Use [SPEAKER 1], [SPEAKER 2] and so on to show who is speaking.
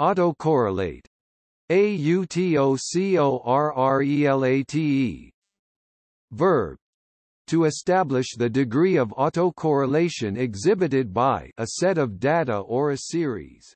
[SPEAKER 1] Autocorrelate. A-U-T-O-C-O-R-R-E-L-A-T-E. Verb. To establish the degree of autocorrelation exhibited by a set of data or a series.